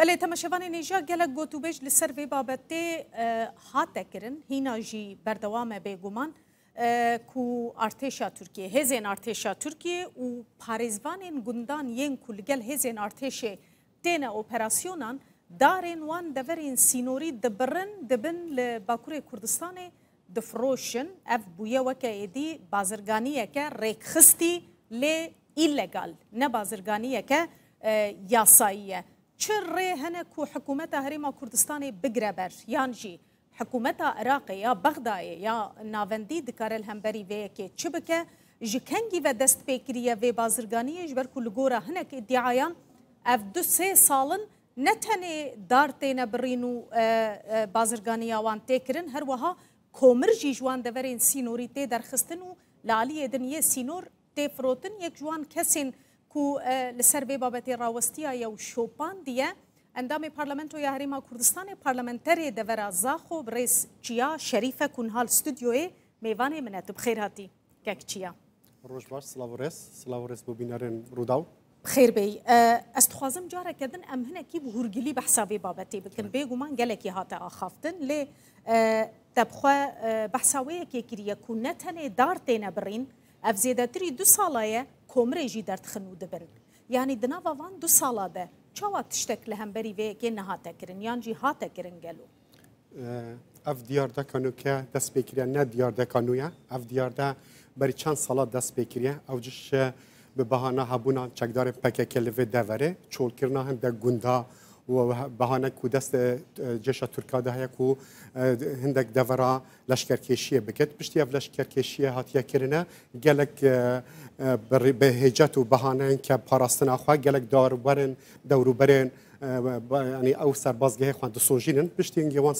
Belê temeşevanê gelek gotûbêj li ser vê babetê hate kirin hîna jî berdewame bêguman ku artêşa Tirkiye hêzên artêşa Tirkiye û parêzvanên gundan yên ku li gel hêzên artêşê têne operasyonan darên wan deverên sînorî dibirin dibin li Bakurê Kurdistanê difiroşin ev bûye weke êdî bazirganiyeke rêkxistî lê îlegal ne bazirganiyeke yasayî ye. چه ری هنکو حکومت هریما کردستان بگره بر یان جی حکومت عراق یا بغداد یا ناوندی دکار الهمبری وی که چه بکه جکنگی و دست پیکریه و بازرگانی جبر کلگورا هنک ادعایان اف دو سه سالن نتنه دار تینا برینو بازرگانی آوان تکرن هر وها کومر جی جوان دورین سینوری تی درخستن و لالی دنیه سینور تی فروتن یک جوان کسین ku eh, li babetê rawastiya ya û şopandiye eh, endamê parlamentoya Herêma Kurdistanê parlamenterê devera zaxo bi rêz çiya Şerîfe Kunhal stüdyoyê mêvanê min e tu bi xêr hatî kek çiya Roj baş silav rêz silav rêz bi bînerên rûdaw Xêr bey ez eh, dixwazim careke din em hinekî bi hûrgilî bi hesabê babetê bikin bêguman gelekî hate axaftin lê te bixwe behsa wê e yekê kiriye ku ne tenê dar têne birîn ev zêdetirî du salaye کۆمرێ ژی دەردخن و دەبن یانی دناواوان دو ساڵا دە چاوا tiştek li hemberî vêyekê nehate kirin yan jî hate kirin gelo ev diyar de kanûke dest pêkiriye ne diyar de kanûye ev diyar de berî çend sala dest pêkiriye ew ji bi bahana hebûna çekdarê pekeke li vê deverê çolkirina hin de gunda و بەهانە و دەست جێشە تورکداهەیە و هندێک دەڤرا لەشکەرکێشیە بکەیت پشتیە لەشکەرکێشیە هاتیەکردە گەلک بەهێجات و بەهانەن کە پاراستناخوا گەلک داروبەرن دەوروبەرێن ینی ئەو سەربازگەهەیە خوندسۆژینن پشتیەنگەوان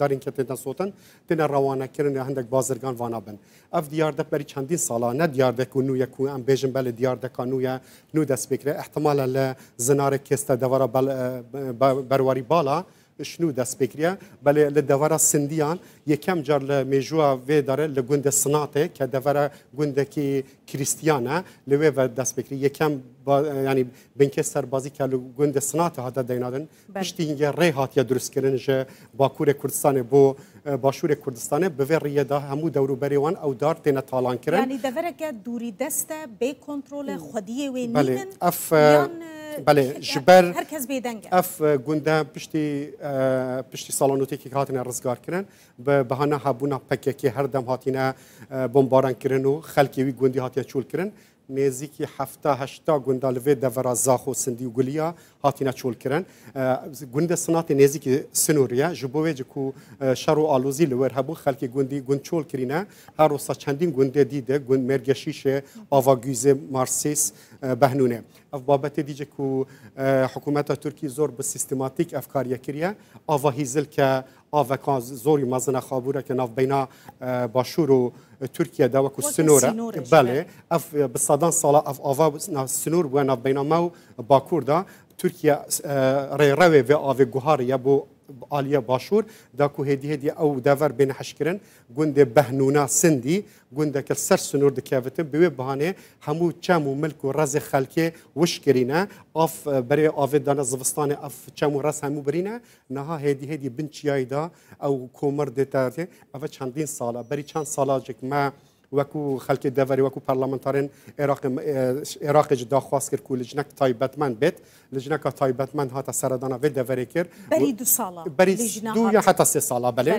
دارینکە تێدا سوۆتن تێنە ڕەوانەکردن هەندێک بازرگان وانابن. ئەف دیاردە بەری چەندین ساڵانە دیاردەك و نوویەک و ئەم بێژم بە لە دیاردەکان نوە نو دەستپێکرێ احتمالە لە زنارە کێستە دەوەرە بەرواری بالا. شنو دەست پێکرە بەێ لە دەوەرە سندیان یەکەم جار لە مێژووە وێدارە لە گوندە سناتێ کە دەوەرە گوندەکی کریسیانە لەوێ دەست پێکری یەکەم ینی بنکە سەربازی کە لە گوندە سناتە هاتە دەینادن پشتینگە ڕێ هااتە دروستکردن ژە باکوورە کوردستانێ بۆ باشوورە کوردستانە بەێ ڕیەدا هەموو دەوروبەرێوان ئەو دار تێنە تاالانکردن دەوەرەکە دووری دەستە بێ کۆنتترۆلە خودیە وێن ئەف بله جبر هر کس بيدنگه اف گونده پشتی پشتی سالانوتی که هاتنه رزگار کرن به بهانه هبونا پککی هر دم هاتینه بمباران کرن و خلکی وی گوندی هاتیه چول کرن نزیکی هفته هشتا گونده لوی دورا زاخ و سندی و گلیا هاتینا چول کرن گونده صنعت نزیکی سنوریا جبوه جکو شر و آلوزی لور هبو خلکی گوندی گوند چول کرینه هر روسا چندین گونده دیده گوند مرگشیشه آواگیز مارسیس بهنونه اف بابت دیجه کو حکومت ترکی زور به سیستماتیک افکاریه کریه آوا هیزل که آوا کان زوری مزن خابوره که ناف بینا باشور و ترکیه دا وکو سنوره بله اف بصدان سالا اف آوا سنور بو ناف بینا مو باکور دا ترکیه ری روی و آوه گوهاری بو آلیا باشور داکو هدی هدی او داور بین حشکرن گوند بهنونا سندی گوند که سر سنور دکیوتن به بهانه همو چم و ملک و رز خلکی وش کرینه اف برای آوه دانا زوستان اف چم و رز همو برینه نها هدی هدی بنچیای دا او کومر دیتارده او چندین ساله بری چند سالا جک ما وەکو خەلکی دەوەری وەکو پەرلەمەنتارێن عێراقیش داخواست کرد و لەژنەك تایبەتمان بێت لەژنەکە تایبەتمان هاتە سەردانە بێت دەوەری کرد بەری دو ساڵە بەری دو یا حتا سێ ساڵە بەلێ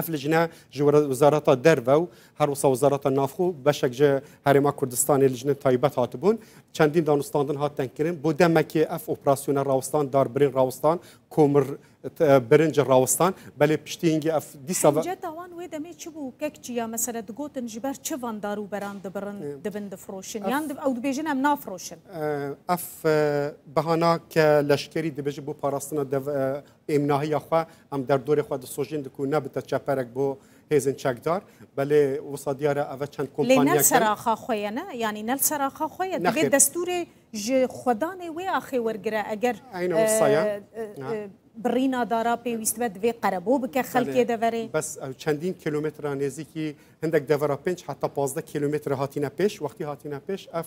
افلجنا جوار وزارة درفو هر وزارة نافخو بشك جه هرما كردستان لجنة طيبات هاتبون چندين دانستاندن هات تنكرن بو دمكي اف اوبراسيون راوستان دار برين راوستان کۆمر برنجە ڕاوستان بەێ پشتینگی ئەف دیسەوان وێ دەمێ چ بوو کەک چیا مەسرە دگوتن ژبەر چ ڤاندار و بەران دەبن دەبن دەفرۆشن یان ئەو دبێژن ئەم نافرۆشن ئەف بەهانا کە لەشکری دەبێژی بۆ پاراستنە ئێمناهیە خوا ئەم دەردۆری خوا دەسۆژین دکو نەبتە چاپەرێک بۆ هێزن چەکدار بەێ وسا دیارە ئەە چەند کۆمپانیا سەراخا خۆیەنە ینی نەل سەراخا خۆیە دەبێت دەستوری ji xwedanê wê axê wergire eger برینا دارا پیویست به دوی قربو بکه خلکی بله. دوری؟ بس چندین کلومتر کیلومتره نزدیکی هندک دورا پنج حتی پازده کلومتر هاتینه پیش وقتی هاتینه پیش اف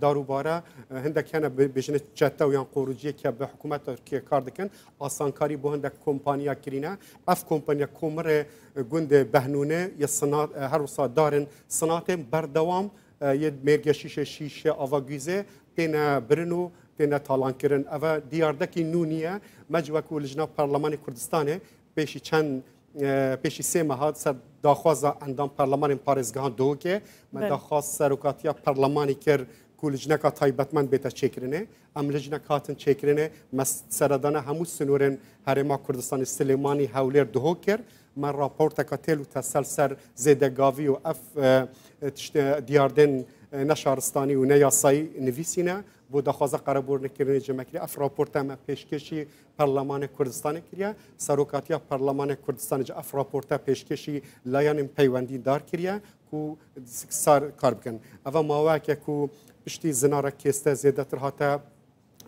داروباره هندک هنه بجنه چتا و یان قروجی که به حکومت ترکیه کار دکن آسانکاری بو هندک کمپانیا کرینه اف کمپانیا کمر گند بهنونه یا سنات هر وصا دارن صناعت بردوام یه مرگشیش شیشه آواگیزه تینا برنو هێنە تاڵانکردن ئەوە دیاردەکی نونیە مەجوەکو لەژنا پەرلەمانی کوردستانێ پێشی چەند پێشی سێمە هاات سەر داخوازە ئەندام پەرلەمانین پارێزگان دۆکێ من داخواست سەرۆکاتیا پەرلەمانی کرد کولیژنەکە تایبەتمان بێتە چێکرێنێ ئەم لەژنە کاتن چێکرێنێ سەردانە هەموو سنوورێن هەرێما کوردستانی سلێمانی هەولێر دهۆ کرد من راپۆرتەکە تێل و تەسەل سەر زێدەگاوی و ئەف دیاردن نە شارستانی و نە یاسایی نویسینە بۆ دەخوازە قەرەبوونەکردنی اف ئەف هم پارلمان پارلمان کریه کریا سەرۆکاتیا پارلمان کوردستانی افراپورتا پیشکشی لاین پیوندی دار کریا کو سر کار اوه ئەوە که کو پشتی را کیسته زیادتر حتی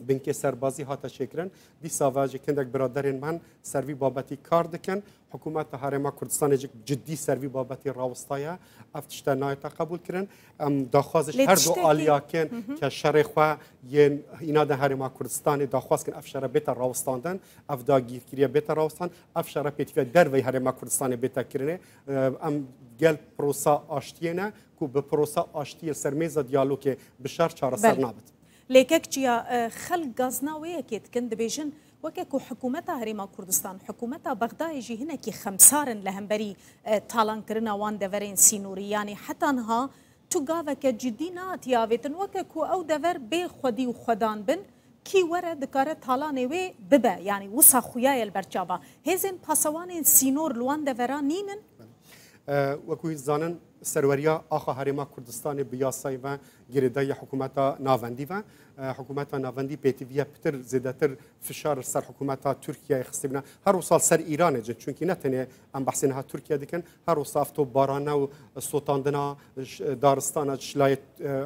بنکه سربازی هاتا شکرن دیسا واجه کندک برادرین من سروی بابتی کار دکن حکومت هرما کردستان جدی سروی بابتی راوستایا افتشتا نایتا قبول کرن ام داخوازش هر دو آلیاکن که شر خوا ین اینا ده هرما کردستان داخواز کن افشاره بیتا راوستاندن اف دا گیرکریه بیتا راوستان افشاره پیتوی دروی هرما کردستان بیتا کرنه ام گل پروسا آشتیه نه که به پروسا آشتی سرمیز دیالوگ بشار چاره سر نابد لێکەک چیە خەل گازناوەیەکێ تکن دەبێژن وەکێک و حکوومەتە هەرێما کوردستان حکوومەتە بەغدایژی هینەکی خەمسارن لە هەمبەری تاڵانکردنەوان دەڤەرێن سینوریانی حتانها توگاوەکە جدی ناتیاوێتن وەکە و ئەو دەڤەر بێ خودی و خوددان بن کی وەرە دکارە تاالانێ وێ ببە ینی وسا خویایە بەرچابا هێزن پاسەوانێن سینۆر لوان دەڤرا نینن وەکوی زانن سەروەریا ئاخە هەرێما کوردستانی بیاسای بە گردای حکومت ناوندی و حکومت ناوندی پیتی ویه پتر زیدتر فشار سر حکومت ترکیه خسته بنا هر سال سر ایران جد چون که نتنه ام بحث نها ترکیه دکن هر سال تو بارانه و سوتاندنا دارستان شلای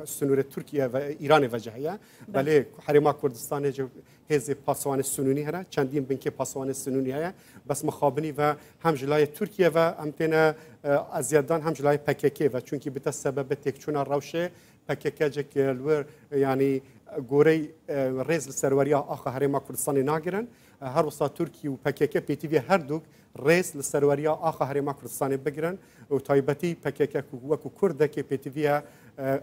سنور ترکیه و ایران وجهیه بله حریم کردستان جو هز پاسوان سنونی هره چندین بنک پاسوان سنونی هره بس مخابنی و هم جلای ترکیه و هم تنه ازیادان هم جلای پککی و چون که بتا سبب تکچون روشه پککجک لور یعنی گوری ریز لسروریا آخا هرما کردستانی ناگرن هر وسط ترکی و پکک پیتی وی هر دوک ریز لسروریا آخا هرما کردستانی بگیرن و تایبتی پکک وکو کردکی پیتی وی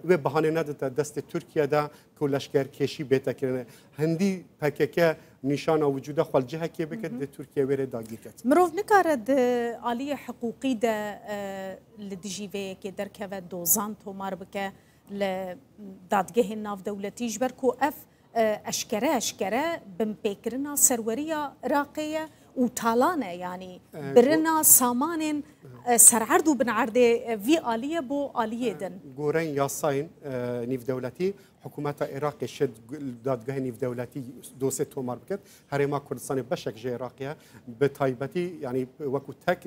و بهانه نداده دست ترکیه دا که لشکر کشی بیتا کرنه هندی پککه نشان وجود خپل جهه کې به د ترکیه وره داګی کټ مروف نکاره د عالی حقوقي د لدجیوه کې درکوه دوزان تومار بکه لە دادگەهێن ناودەولەتیش بەر و ئەف ئەشکرە ئەشکرە بمپێکردنا سەروەریە راقەیە و تاالانە ینی برنا سامانێن سەرعرد و بنعردێ ڤیعالیە بۆ ئالیێدن گۆرەی یاساین نیودەولەتی حکوومەتە عێراقی شت دادگەهی نیودەولەتی دۆسێت تۆمار بکرد هەرێما کوردستانی بەشێک ژێ عێراقیە بە تایبەتی ینی وەکو تەک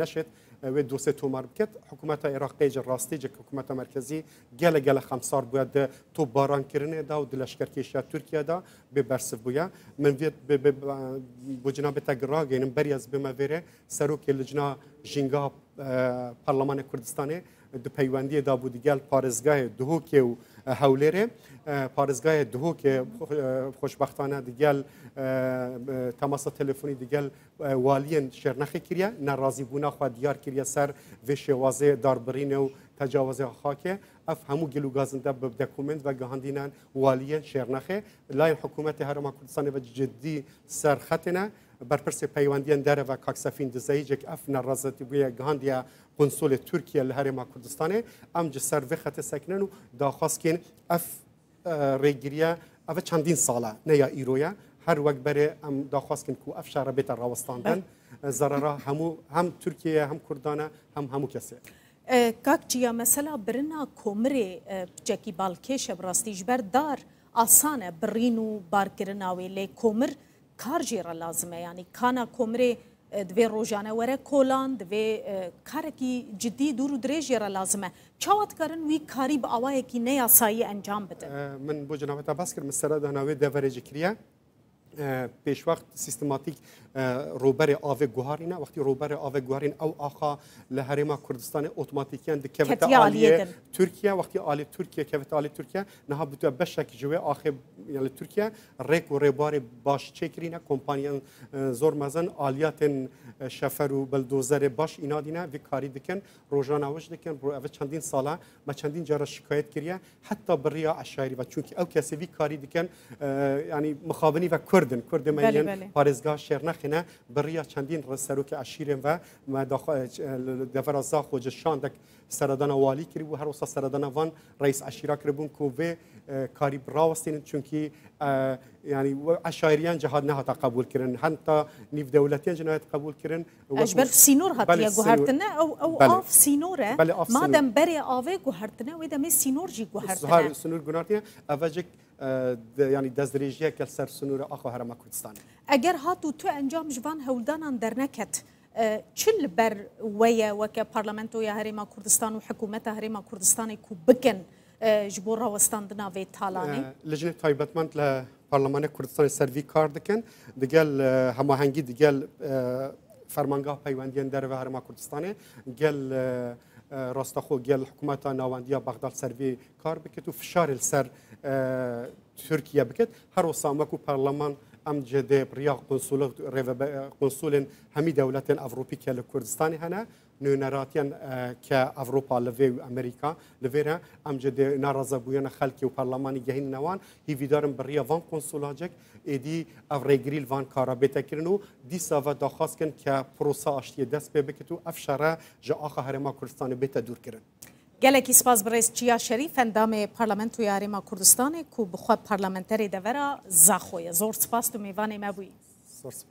نەشێت وێ دۆسێ تۆمار بکرد حکوومەتە عێراقیجە ڕاستیجە حکوومەتە مرکزی گەلە گەلە خەمسار بووە دە تۆ بارانکردێدا و دلشکەرکیشە تورکیادا بێ بەرسف بووە من بۆ جنا بە تەگڕاگەێنم بەریاز بمەڤێرێ سەرۆکی لەجنا جنگا پارلمان کوردستان د پیوندی د بودیګل پارزګاه دهوک او حولره پارزګاه دهوک خوشبختانه دیګل تماس تلفنی دیګل والین شرنخ کریه ناراضی بونه خو دیار کریه سر و شوازه داربرین او تجاوز خاکه اف همو گلو گازنده به دکومنت و گهاندینن والین شرنخه لای حکومت هرمان کردستان و جدی سر خطنه بەرپرسی پەیوەندیان دەرەوە کاکسەفین دزەیجێک ئەف نەڕزەتی بووە گاندیا قنسولی تورکیە لە هەرێما کوردستانێ ئەم ji سەرێ xete sekinin û daxwastên ev rêgiriye ev çandîn sala neya îroya her wek berê em daxwastin ku ev şere bêta rawstandin zerara hemû hem Türkiye hem Kurdane hem hemû kesê. Kakçiya mesela birina komirê cekî balkêşe rastî ji ber dar asane birîn û barkirina wê lê komir کار جیره لازمه یعنی کانا کومره دوی روزانه وره کولان دوی کار کی جدی دور و درې جیره لازمه چاوت کرن وی کاری به اوای کی نه یاسایی انجام بده من بو جناب تباسکر مسره ده ناوی د ورج کریه پیش وقت سیستماتیک روبر آو نه وقتی روبر آو گوهارین او آخا لحریم کردستان اتوماتیکیان دی کوت آلیه ترکیه وقتی آلی ترکیه کوت آلی ترکیه نها بطور بشک جوه آخه یعنی ترکیه ریک و ریبار باش چکرینا کمپانیان زور مزن آلیات شفر و بلدوزر باش اینا دینا وی کاری دکن روزانه وش دکن برو او چندین ساله ما چندین جارا شکایت کریه حتی بریا عشایری و چونکی او کسی وی کاری دکن یعنی مخابنی و کرد کوردن کورد مین پارێزگا شێرنەخینە بڕیا چەندین سەرۆکی عشیرێن و دەفەرەزا خۆجە شاندێک سەردانە والی کرد و هر وسط وان رئیس ڕیس عشیرا بون که اه، اه، و کاری براوەستێنن چونکی یعنی عشاریان جهاد نه تا قبول کردن هەنتا نیف دولتیان جنایت قبول کردن بەر سینور هاتیە او ئەو آف سینوره سینورە مادەم بەرێ ئاوێ گوهرتنە وێ دەمێ سینۆرژی گوهرتنە سینور گوناتیە ئەڤەجێک یعنی دەستدرێژیە کە سەر سنوورە ئەخۆ هەرمە کوردستان. ئەگەر هات و تو ئەنجام ژوان هەولدانان دەرنەکەت. چل بەر وەیە وەکە پارلمەنتۆیە هەرێما کوردستان و حکوومەتە هەرێما کوردستانی کو بکەن ji bo rawestandina vê talanê li jinê taybetmend li Parlamenê Kurdistanê servî kar dikin digel hemahengî digel fermanga peywendiyên derve Herma Kurdistanê gel آه، راستاخو گل حکومت ناوندیا بغداد سروی کار بکت و فشار سر آه، ترکیه بکت هر وسامک و پارلمان ام جدی بریا قنصول قنصول همی دولت اروپی که لکردستانی هنر نوێنەراتیان کە ئەڤروپا لەوێ و ئەمریکا لەوێرە ئەم جدێ ناڕازەبوویەنە خەلکی و پەرلەمانی گەهینەوان هیویدارم بڕیە ڤان کنسولاجێک ئێدی ئەڤ ڕێگریل ڤان کارابێتەکردن و دیساڤە داخواستکن کە پرۆسا ئاشتیە دەست پێ بکرد و ئەف شەرە ژە ئاخە هەرێما کوردستانی بێتە دوورکردن. gelekî spas birêz çiya şerîf endamê parlamentoya Herêma Kurdistanê ku bixwe parlamenterê devera zaxoye zor spas tu mêvanê me bûyî.